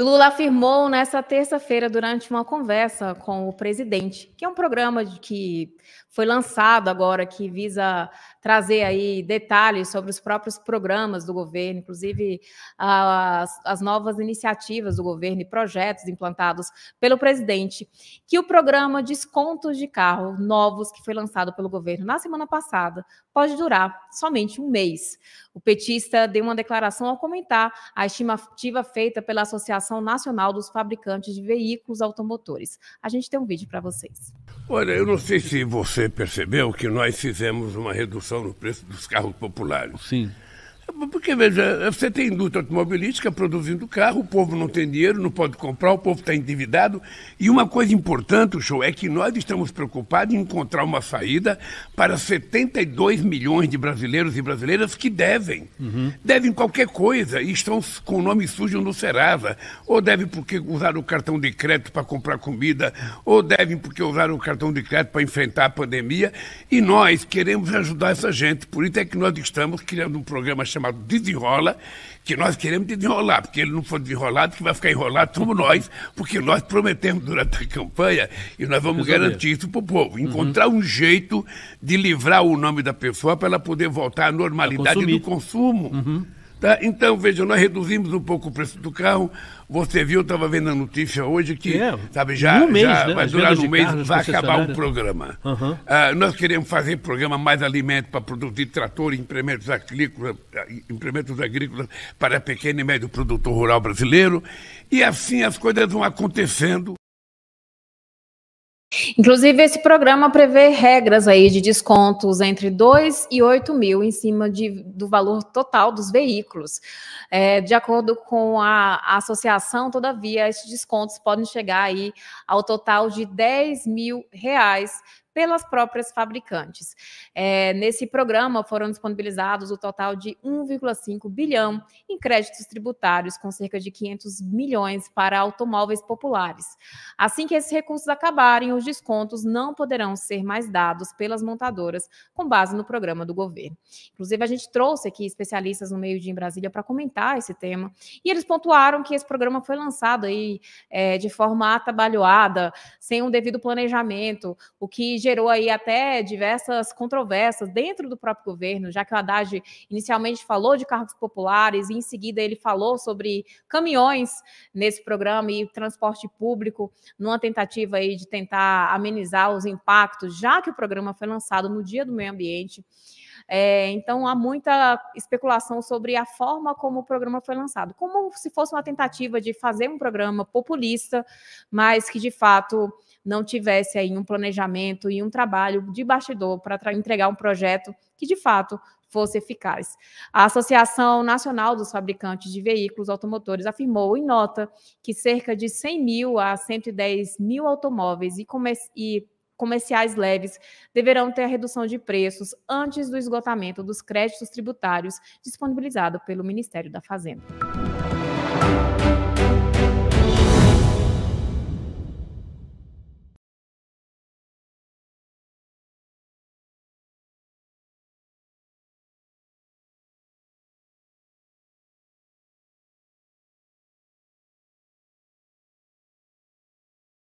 Lula afirmou nesta terça-feira, durante uma conversa com o presidente, que é um programa que foi lançado agora, que visa trazer aí detalhes sobre os próprios programas do governo, inclusive as, as novas iniciativas do governo e projetos implantados pelo presidente, que o programa Descontos de Carro Novos, que foi lançado pelo governo na semana passada, pode durar somente um mês. O petista deu uma declaração ao comentar a estimativa feita pela Associação Federação Nacional dos Fabricantes de Veículos Automotores. A gente tem um vídeo para vocês. Olha, eu não sei se você percebeu que nós fizemos uma redução no preço dos carros populares. Sim. Porque, veja, é, é, você tem indústria automobilística produzindo carro, o povo não tem dinheiro, não pode comprar, o povo está endividado. E uma coisa importante, show, é que nós estamos preocupados em encontrar uma saída para 72 milhões de brasileiros e brasileiras que devem. Uhum. Devem qualquer coisa e estão com o nome sujo no Serasa. Ou devem porque usaram o cartão de crédito para comprar comida, ou devem porque usaram o cartão de crédito para enfrentar a pandemia. E nós queremos ajudar essa gente. Por isso é que nós estamos criando um programa chamado chamado Desenrola, que nós queremos desenrolar, porque ele não for desenrolado, que vai ficar enrolado como nós, porque nós prometemos durante a campanha e nós vamos Resolver. garantir isso para o povo. Encontrar uhum. um jeito de livrar o nome da pessoa para ela poder voltar à normalidade do consumo. Uhum. Tá? Então, veja, nós reduzimos um pouco o preço do carro. Você viu, eu estava vendo a notícia hoje que é, sabe, já, mês, já né? vai As durar um mês, vai acabar o né? programa. Uhum. nós queremos fazer programa mais alimento para produzir trator e implementos agrícolas, implementos agrícolas para pequeno e médio produtor rural brasileiro. E assim as coisas vão acontecendo. Inclusive, esse programa prevê regras aí de descontos entre 2 e 8 mil em cima de, do valor total dos veículos. É, de acordo com a, a, associação, todavia, esses descontos podem chegar aí ao total de 10 mil reais pelas próprias fabricantes. É, nesse programa foram disponibilizados o total de 1,5 bilhão em créditos tributários, com cerca de 500 milhões para automóveis populares. Assim que esses recursos acabarem, os descontos não poderão ser mais dados pelas montadoras, com base no programa do governo. Inclusive, a gente trouxe aqui especialistas no meio de em Brasília para comentar esse tema, e eles pontuaram que esse programa foi lançado aí é, de forma atabalhoada, sem um devido planejamento, o que gerou aí até diversas controvérsias dentro do próprio governo, já que o Haddad inicialmente falou de carros populares e em seguida ele falou sobre caminhões nesse programa e transporte público, numa tentativa aí de tentar amenizar os impactos, já que o programa foi lançado no Dia do Meio Ambiente. É, então há muita especulação sobre a forma como o programa foi lançado, como se fosse uma tentativa de fazer um programa populista, mas que de fato não tivesse aí um planejamento e um trabalho de bastidor para entregar um projeto que de fato fosse eficaz. A Associação Nacional dos Fabricantes de Veículos Automotores afirmou em nota que cerca de 100 mil a 110 mil automóveis e, e comerciais leves deverão ter a redução de preços antes do esgotamento dos créditos tributários disponibilizado pelo Ministério da Fazenda.